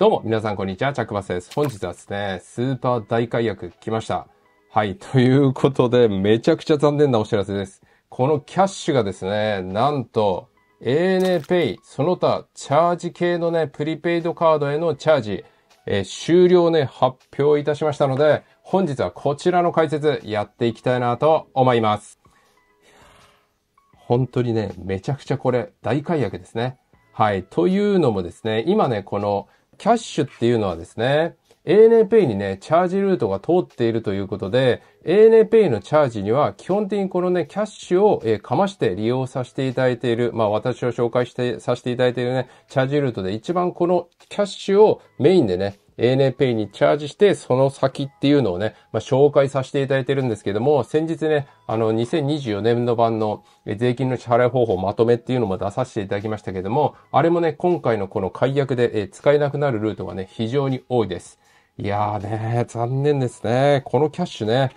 どうも、皆さんこんにちは、チャックバスです。本日はですね、スーパー大解約来ました。はい、ということで、めちゃくちゃ残念なお知らせです。このキャッシュがですね、なんと、ANA Pay、その他、チャージ系のね、プリペイドカードへのチャージ、えー、終了ね、発表いたしましたので、本日はこちらの解説、やっていきたいなと思います。本当にね、めちゃくちゃこれ、大解約ですね。はい。というのもですね、今ね、この、キャッシュっていうのはですね、ANAPay にね、チャージルートが通っているということで、ANAPay のチャージには基本的にこのね、キャッシュを、えかまして利用させていただいている、まあ私を紹介してさせていただいているね、チャージルートで一番このキャッシュをメインでね、ANAPay にチャージして、その先っていうのをね、まあ、紹介させていただいてるんですけども、先日ね、あの、2024年度版の税金の支払い方法まとめっていうのも出させていただきましたけども、あれもね、今回のこの解約で使えなくなるルートがね、非常に多いです。いやーね、残念ですね。このキャッシュね、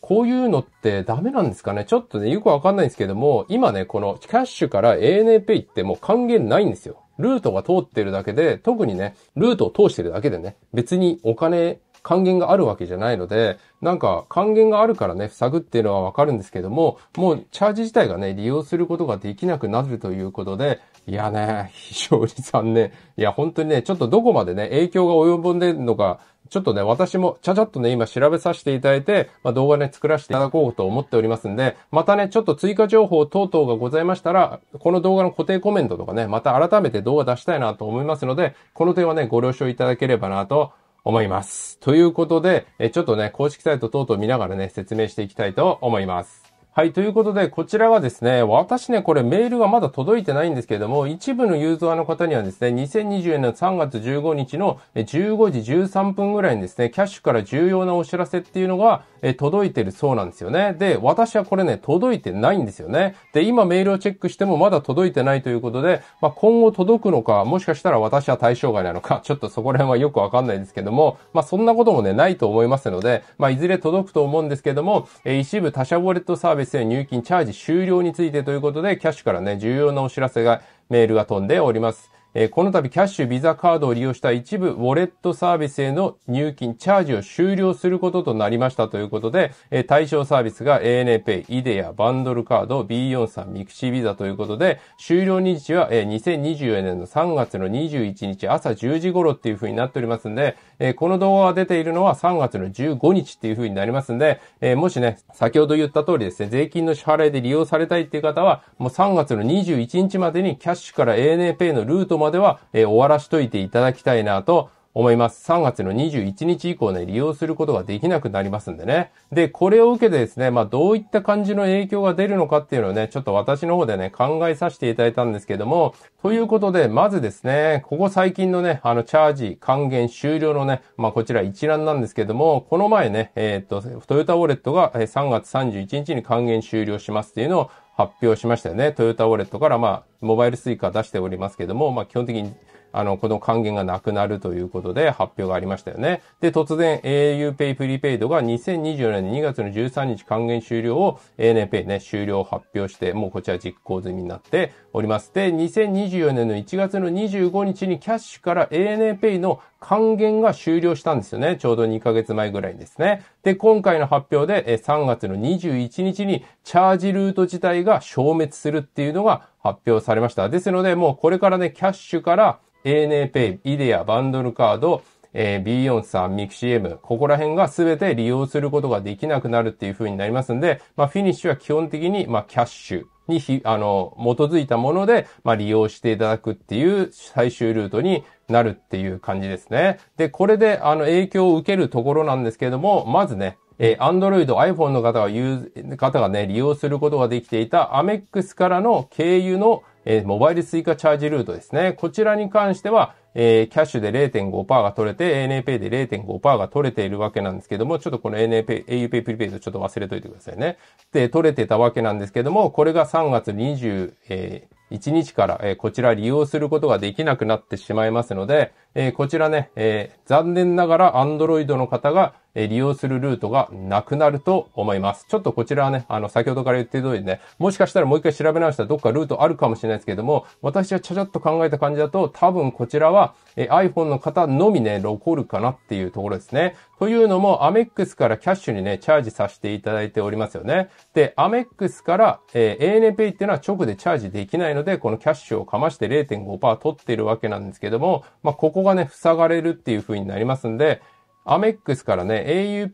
こういうのってダメなんですかねちょっとね、よくわかんないんですけども、今ね、このキャッシュから ANAPay ってもう還元ないんですよ。ルートが通ってるだけで、特にね、ルートを通してるだけでね、別にお金、還元があるわけじゃないので、なんか還元があるからね、塞ぐっていうのはわかるんですけども、もうチャージ自体がね、利用することができなくなるということで、いやね、非常に残念。いや、本当にね、ちょっとどこまでね、影響が及んでるのか、ちょっとね、私もちゃちゃっとね、今調べさせていただいて、まあ、動画ね、作らせていただこうと思っておりますんで、またね、ちょっと追加情報等々がございましたら、この動画の固定コメントとかね、また改めて動画出したいなと思いますので、この点はね、ご了承いただければなと思います。ということで、えちょっとね、公式サイト等々見ながらね、説明していきたいと思います。はい。ということで、こちらはですね、私ね、これメールがまだ届いてないんですけれども、一部のユーザーの方にはですね、2020年の3月15日の15時13分ぐらいにですね、キャッシュから重要なお知らせっていうのが届いてるそうなんですよね。で、私はこれね、届いてないんですよね。で、今メールをチェックしてもまだ届いてないということで、まあ、今後届くのか、もしかしたら私は対象外なのか、ちょっとそこら辺はよくわかんないですけども、まあ、そんなこともね、ないと思いますので、まあ、いずれ届くと思うんですけども、一部他社ウォレットサービスースへ入金チャージ終了についてということで、キャッシュからね、重要なお知らせが、メールが飛んでおります。えー、この度、キャッシュ、ビザカードを利用した一部、ウォレットサービスへの入金、チャージを終了することとなりましたということで、えー、対象サービスが ANAPay、イデア、バンドルカード、B4 さん、ミクシービザということで、終了日は、えー、2024年の3月の21日朝10時頃っていうふうになっておりますんで、えー、この動画が出ているのは3月の15日っていう風になりますんで、えー、もしね、先ほど言った通りですね、税金の支払いで利用されたいっていう方は、もう3月の21日までにキャッシュから ANAPay のルートまでは、えー、終わらしといていただきたいなと思います。3月の21日以降ね、利用することができなくなりますんでね。で、これを受けてですね、まあどういった感じの影響が出るのかっていうのをね、ちょっと私の方でね、考えさせていただいたんですけども、ということで、まずですね、ここ最近のね、あの、チャージ還元終了のね、まあこちら一覧なんですけども、この前ね、えっ、と、トヨタウォレットが3月31日に還元終了しますっていうのを発表しましたよね。トヨタウォレットからまあ、モバイルスイカ出しておりますけども、まあ基本的にあの、この還元がなくなるということで発表がありましたよね。で、突然 auPay プリペイドが2024年2月の13日還元終了を ANAPay ね、終了を発表して、もうこちら実行済みになって、おります。で、2024年の1月の25日にキャッシュから ANAPay の還元が終了したんですよね。ちょうど2ヶ月前ぐらいにですね。で、今回の発表で3月の21日にチャージルート自体が消滅するっていうのが発表されました。ですので、もうこれからね、キャッシュから ANAPay、イデア、バンドルカード、えー、4ヨさん、ミキシエここら辺が全て利用することができなくなるっていう風になりますんで、まあ、フィニッシュは基本的に、まあ、キャッシュにひ、あの、基づいたもので、まあ、利用していただくっていう最終ルートになるっていう感じですね。で、これで、あの、影響を受けるところなんですけれども、まずね、えー、Android、iPhone の方が言う、方がね、利用することができていた Amex からの経由のえー、モバイル追加チャージルートですね。こちらに関しては、えー、キャッシュで0.5%が取れて、ANAPay で0.5%が取れているわけなんですけども、ちょっとこの ANAPay、AUPay プリペイドちょっと忘れといてくださいね。で、取れてたわけなんですけども、これが3月20、え1日から、えこちら利用することができなくなってしまいますので、えー、こちらね、えー、残念ながら Android の方が、えー、利用するルートがなくなると思います。ちょっとこちらはね、あの、先ほどから言ってる通りね、もしかしたらもう一回調べ直したらどっかルートあるかもしれないですけども、私はちゃちゃっと考えた感じだと、多分こちらは、え iPhone の方のみね、残るかなっていうところですね。というのも、アメックスからキャッシュにね、チャージさせていただいておりますよね。で、アメックスから、えー、ANAPay っていうのは直でチャージできないので、このキャッシュをかまして0.5%取っているわけなんですけども、まあ、ここがね、塞がれるっていう風になりますんで、アメックスからね、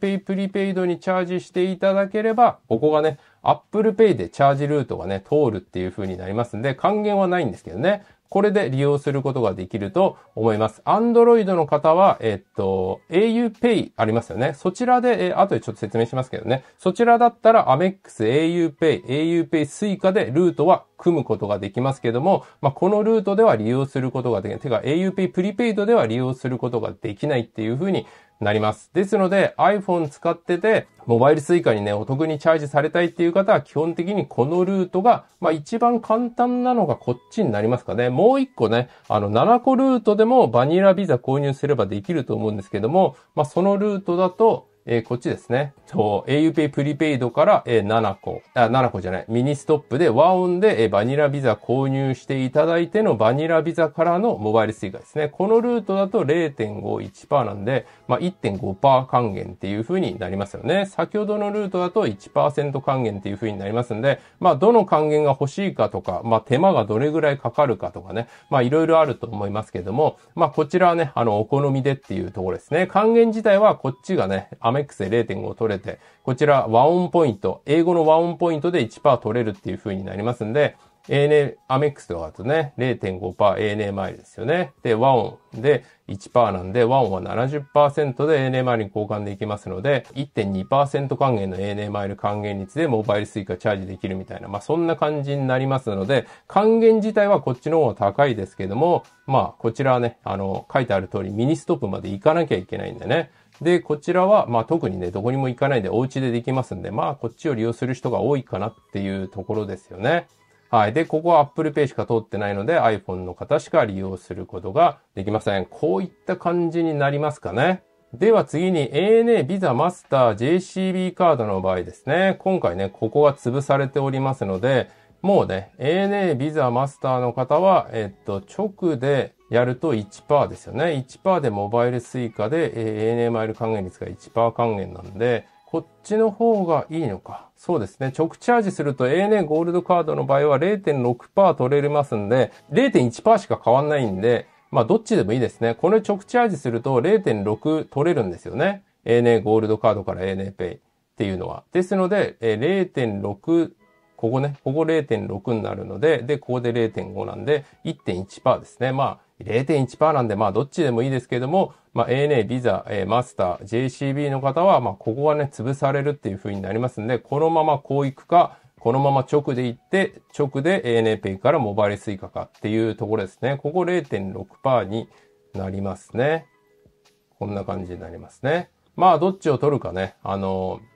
auPay プリペイドにチャージしていただければ、ここがね、Apple Pay でチャージルートがね、通るっていう風になりますんで、還元はないんですけどね。これで利用することができると思います。Android の方は、えっと、au Pay ありますよね。そちらで、えー、後でちょっと説明しますけどね。そちらだったら Amex au Pay、au Pay Suica でルートは組むことができますけども、まあ、このルートでは利用することができない。てか au Pay プリペイドでは利用することができないっていうふうになります。ですので iPhone 使ってて、モバイルスイカにね、お得にチャージされたいっていう方は基本的にこのルートが、まあ一番簡単なのがこっちになりますかね。もう一個ね、あの7個ルートでもバニラビザ購入すればできると思うんですけども、まあそのルートだと、えー、こっちですね。そう、auPay プリペイドから、えー、7個、あ、7個じゃない、ミニストップで和音で、えー、バニラビザ購入していただいてのバニラビザからのモバイルスイカですね。このルートだと0.51%なんで、まあ、1.5%還元っていう風になりますよね。先ほどのルートだと1%還元っていう風になりますんで、まあ、どの還元が欲しいかとか、まあ、手間がどれぐらいかかるかとかね、まあ、いろいろあると思いますけども、まあ、こちらはね、あの、お好みでっていうところですね。還元自体はこっちがね、アメックスで0.5取れて、こちら和音ポイント、英語の和音ポイントで1%取れるっていう風になりますんで、ANA、アメックスとかだとね、0.5%、ANA マイルですよね。で、和音で1%なんで、和音は70%で ANA マイルに交換できますので、1.2%還元の ANA マイル還元率でモバイルスイカチャージできるみたいな、まあそんな感じになりますので、還元自体はこっちの方が高いですけども、まあこちらはね、あの、書いてある通りミニストップまで行かなきゃいけないんでね。で、こちらは、まあ特にね、どこにも行かないでお家でできますんで、まあこっちを利用する人が多いかなっていうところですよね。はい。で、ここは Apple Pay しか通ってないので iPhone の方しか利用することができません。こういった感じになりますかね。では次に ANA、Visa Master JCB カードの場合ですね。今回ね、ここは潰されておりますので、もうね、ANA ビザマスターの方は、えっと、直でやると1%ですよね。1%でモバイル suica で、え ANA マイル還元率が1%還元なんで、こっちの方がいいのか。そうですね。直チャージすると ANA ゴールドカードの場合は0.6%取れますんで、0.1%しか変わんないんで、まあどっちでもいいですね。これ直チャージすると0.6取れるんですよね。ANA ゴールドカードから ANA Pay っていうのは。ですので、0.6ここね、ここ0.6になるので、で、ここで0.5なんで、1.1%ですね。まあ、0.1%なんで、まあ、どっちでもいいですけども、まあ、ANA、ビザ、えー、マスター、JCB の方は、まあ、ここがね、潰されるっていう風になりますんで、このままこう行くか、このまま直で行って、直で ANA ペイからモバイル suica かっていうところですね。ここ0.6%になりますね。こんな感じになりますね。まあ、どっちを取るかね。あのー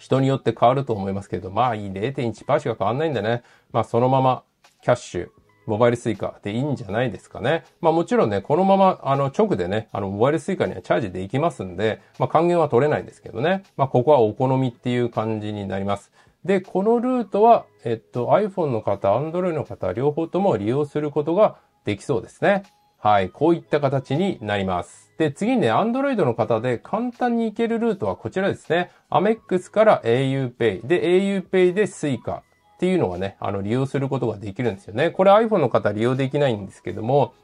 人によって変わると思いますけど、まあいい0.1%しか変わんないんでね。まあそのままキャッシュ、モバイル suica でいいんじゃないですかね。まあもちろんね、このまま、あの、直でね、あの、モバイル suica にはチャージできますんで、まあ還元は取れないんですけどね。まあここはお好みっていう感じになります。で、このルートは、えっと、iPhone の方、Android の方、両方とも利用することができそうですね。はい、こういった形になります。で、次にね、Android の方で簡単に行けるルートはこちらですね。アメックスから auPay。で、auPay で Suica っていうのがね、あの、利用することができるんですよね。これ iPhone の方利用できないんですけども、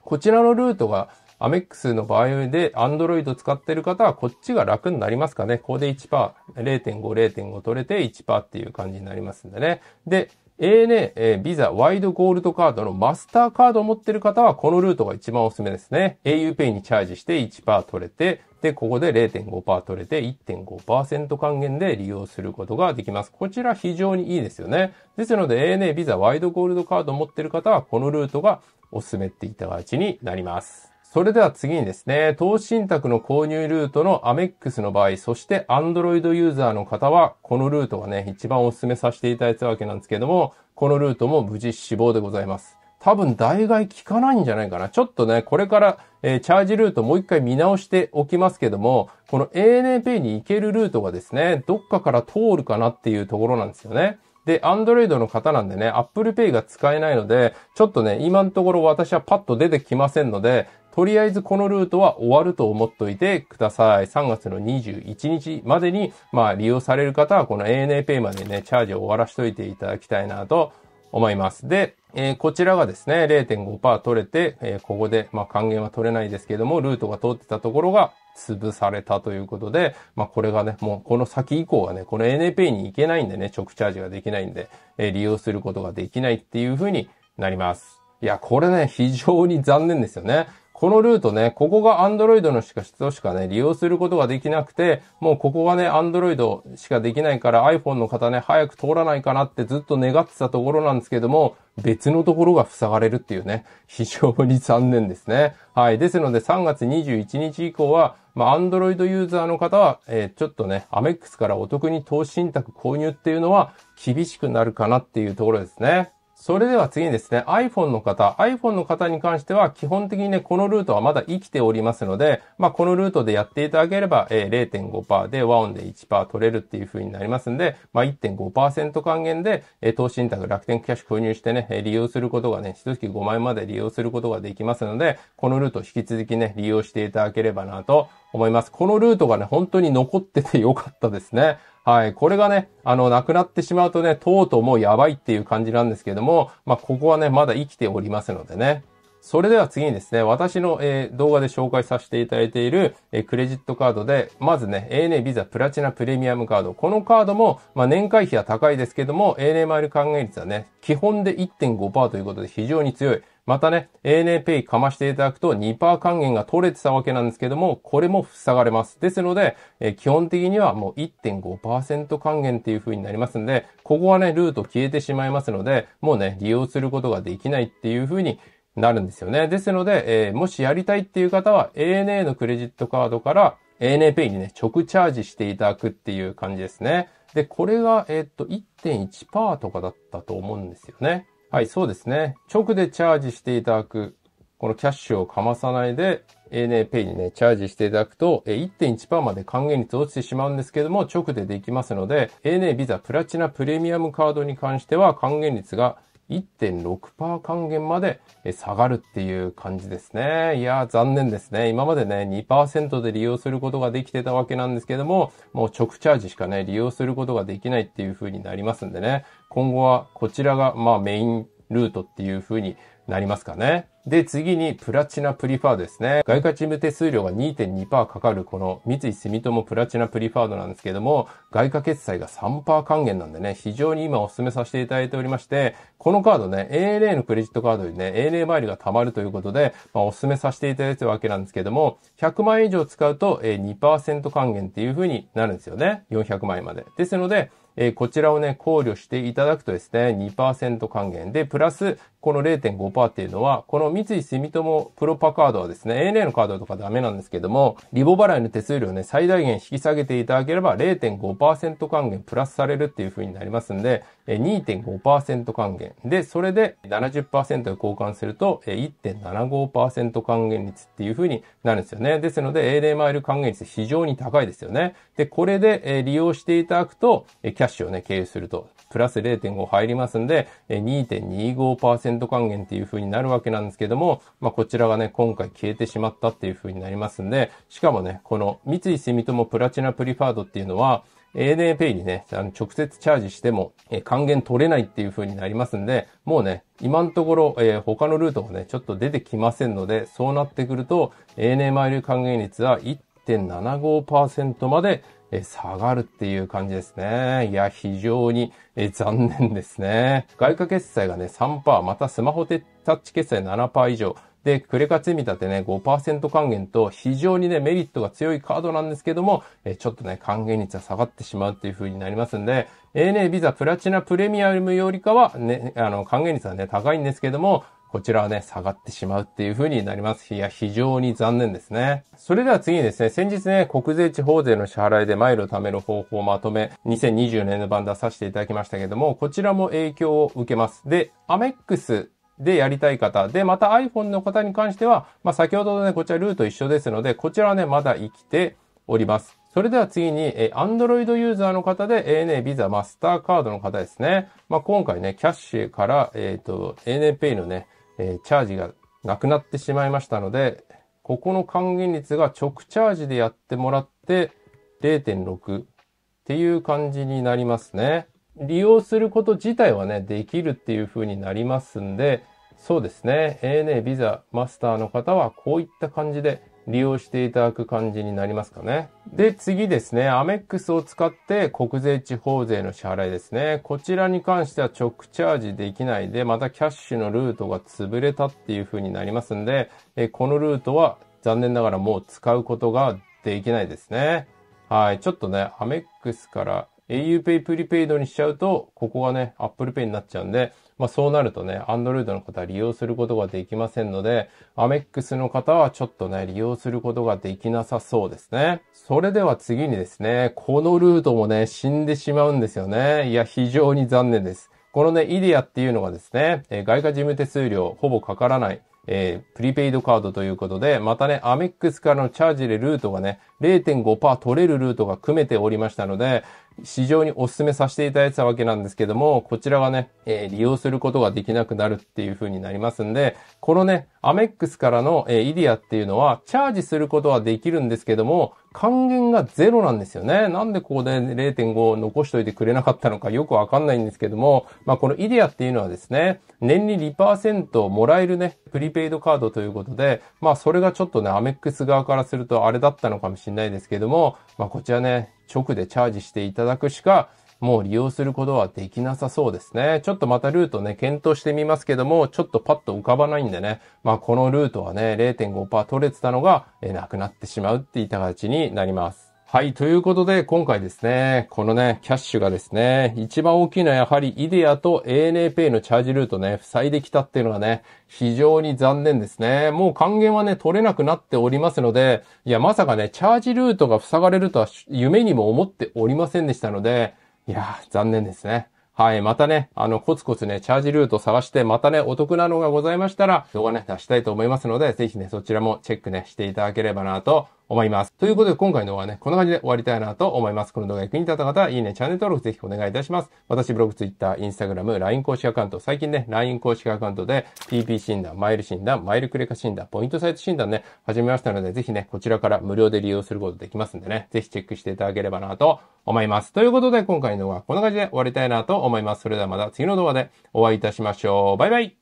こちらのルートがアメックスの場合で Android 使ってる方はこっちが楽になりますかね。ここで1%、0.5、0.5取れて1%っていう感じになりますんでね。で、ANA、えー、ビザ、ワイドゴールドカードのマスターカードを持ってる方は、このルートが一番おすすめですね。auPay にチャージして1%取れて、で、ここで0.5%取れて1.5%還元で利用することができます。こちら非常にいいですよね。ですので ANA ビザワイドゴールドカードを持ってる方は、このルートがおすすめっていた形になります。それでは次にですね、投資信託の購入ルートのアメックスの場合、そして Android ユーザーの方は、このルートがね、一番お勧めさせていただいたわけなんですけども、このルートも無事死亡でございます。多分代替効かないんじゃないかな。ちょっとね、これから、えー、チャージルートもう一回見直しておきますけども、この ANAP a y に行けるルートがですね、どっかから通るかなっていうところなんですよね。で、Android の方なんでね、Apple Pay が使えないので、ちょっとね、今のところ私はパッと出てきませんので、とりあえずこのルートは終わると思っといてください。3月の21日までに、まあ利用される方はこの ANAPay までね、チャージを終わらしといていただきたいなと思います。で、えー、こちらがですね、0.5%取れて、えー、ここで、まあ還元は取れないですけども、ルートが通ってたところが潰されたということで、まあこれがね、もうこの先以降はね、この ANAPay に行けないんでね、直チャージができないんで、えー、利用することができないっていうふうになります。いや、これね、非常に残念ですよね。このルートね、ここが Android のしか人しかね、利用することができなくて、もうここがね、Android しかできないから iPhone の方ね、早く通らないかなってずっと願ってたところなんですけども、別のところが塞がれるっていうね、非常に残念ですね。はい。ですので3月21日以降は、まあ、Android ユーザーの方は、えー、ちょっとね、アメックスからお得に投資信託購入っていうのは厳しくなるかなっていうところですね。それでは次にですね、iPhone の方、iPhone の方に関しては、基本的にね、このルートはまだ生きておりますので、まあ、このルートでやっていただければ、えー、0.5%で、和音で1%取れるっていう風になりますんで、まあ、1.5%還元で、えー、投資信託、楽天キャッシュ購入してね、利用することがね、1月5万円まで利用することができますので、このルート引き続きね、利用していただければなと思います。このルートがね、本当に残っててよかったですね。はい。これがね、あの、なくなってしまうとね、とうとうもうやばいっていう感じなんですけども、まあ、ここはね、まだ生きておりますのでね。それでは次にですね、私の、え動画で紹介させていただいている、えクレジットカードで、まずね、ANA ビザプラチナプレミアムカード。このカードも、まあ、年会費は高いですけども、ANA マイル還元率はね、基本で1.5%ということで非常に強い。またね、ANAPay かましていただくと2%還元が取れてたわけなんですけども、これも塞がれます。ですので、え基本的にはもう1.5%還元っていう風になりますんで、ここはね、ルート消えてしまいますので、もうね、利用することができないっていう風になるんですよね。ですので、えー、もしやりたいっていう方は ANA のクレジットカードから ANAPay にね、直チャージしていただくっていう感じですね。で、これが、えー、っと、1.1%とかだったと思うんですよね。はい、そうですね。直でチャージしていただく。このキャッシュをかまさないで ANAPay にね、チャージしていただくと、1.1%まで還元率落ちてしまうんですけども、直でできますので、ANA ビザプラチナプレミアムカードに関しては還元率が1.6%還元まで下がるっていう感じですね。いやー残念ですね。今までね、2%で利用することができてたわけなんですけども、もう直チャージしかね、利用することができないっていう風になりますんでね。今後はこちらが、まあメインルートっていう風になりますかね。で、次にプラチナプリファーですね。外貨チーム手数料が2.2%かかるこの三井住友プラチナプリファードなんですけども、外貨決済が3%還元なんでね、非常に今お勧めさせていただいておりまして、このカードね、ANA のクレジットカードにね、ANA マイルが貯まるということで、まあ、お勧めさせていただいてるわけなんですけども、100万円以上使うと2%還元っていう風になるんですよね。400万円まで。ですので、えー、こちらをね、考慮していただくとですね、2%還元で、プラス、この0.5%っていうのは、この三井住友プロパカードはですね、ANA のカードとかダメなんですけども、リボ払いの手数料をね、最大限引き下げていただければ0.5%還元プラスされるっていう風になりますんで、2.5%還元。で、それで70%で交換すると、1.75%還元率っていう風になるんですよね。ですので、ANA マイル還元率非常に高いですよね。で、これで利用していただくと、キャキャッシュをね、経由すると、プラス0.5入りますんで、2.25%還元っていう風になるわけなんですけども、まあ、こちらがね、今回消えてしまったっていう風になりますんで、しかもね、この三井住友プラチナプリファードっていうのは、ANA Pay にね、あの直接チャージしても、え還元取れないっていう風になりますんで、もうね、今のところ、えー、他のルートもね、ちょっと出てきませんので、そうなってくると、ANA マイル還元率は1.75%まで下がるっていう感じですね。いや、非常に残念ですね。外貨決済がね、3%、またスマホタッチ決済7%以上。で、クレカ積み立てね、5%還元と非常にね、メリットが強いカードなんですけども、えちょっとね、還元率は下がってしまうっていう風になりますんで、ANA ビザプラチナプレミアムよりかはね、あの、還元率はね、高いんですけども、こちらはね、下がってしまうっていう風になります。いや、非常に残念ですね。それでは次にですね、先日ね、国税地方税の支払いでマイルを貯める方法をまとめ、2020年の版出させていただきましたけども、こちらも影響を受けます。で、アメックスでやりたい方。で、また iPhone の方に関しては、まあ、先ほどのね、こちらルート一緒ですので、こちらはね、まだ生きております。それでは次に、え、Android ユーザーの方で ANA Visa マスターカードの方ですね。まあ、今回ね、キャッシュから、えっ、ー、と、ANA Pay のね、えチャージがなくなってしまいましたので、ここの還元率が直チャージでやってもらって0.6っていう感じになりますね。利用すること自体はね、できるっていう風になりますんで、そうですね。ANA、ビザ、マスターの方はこういった感じで利用していただく感じになりますかね。で、次ですね、アメックスを使って国税地方税の支払いですね。こちらに関しては直チャージできないで、またキャッシュのルートが潰れたっていう風になりますんで、えこのルートは残念ながらもう使うことができないですね。はい、ちょっとね、アメックスから auPay プリペイドにしちゃうと、ここがね、Apple Pay になっちゃうんで、まあ、そうなるとね、Android の方は利用することができませんので、Amex の方はちょっとね、利用することができなさそうですね。それでは次にですね、このルートもね、死んでしまうんですよね。いや、非常に残念です。このね、イディアっていうのがですね、え外貨事務手数料ほぼかからない、えー、プリペイドカードということで、またね、アメックスからのチャージでルートがね、0.5%取れるルートが組めておりましたので、市場にお勧めさせていただいてたわけなんですけども、こちらがね、えー、利用することができなくなるっていう風になりますんで、このね、アメックスからの、えー、イディアっていうのは、チャージすることはできるんですけども、還元がゼロなんですよね。なんでここで0.5残しといてくれなかったのかよくわかんないんですけども、まあこのイデアっていうのはですね、年利2%もらえるね、プリペイドカードということで、まあそれがちょっとね、アメックス側からするとあれだったのかもしれないですけども、まあこちらね、直でチャージしていただくしか、もう利用することはできなさそうですね。ちょっとまたルートね、検討してみますけども、ちょっとパッと浮かばないんでね、まあこのルートはね、0.5%取れてたのが、えなくなってしまうっていった形になります。はい。ということで、今回ですね、このね、キャッシュがですね、一番大きいのはやはり、イデアと ANAPay のチャージルートね、塞いできたっていうのがね、非常に残念ですね。もう還元はね、取れなくなっておりますので、いや、まさかね、チャージルートが塞がれるとは夢にも思っておりませんでしたので、いやー、残念ですね。はい。またね、あの、コツコツね、チャージルート探して、またね、お得なのがございましたら、動画ね、出したいと思いますので、ぜひね、そちらもチェックね、していただければなと思います。ということで今回の動画はね、こんな感じで終わりたいなと思います。この動画役に立った方は、いいね、チャンネル登録ぜひお願いいたします。私、ブログ、ツイッター、インスタグラム、LINE 公式アカウント、最近ね、LINE 公式アカウントで PP 診断、マイル診断、マイルクレカ診断、ポイントサイト診断ね、始めましたので、ぜひね、こちらから無料で利用することできますんでね、ぜひチェックしていただければなと思います。ということで今回の動画はこんな感じで終わりたいなと思います。それではまた次の動画でお会いいたしましょう。バイバイ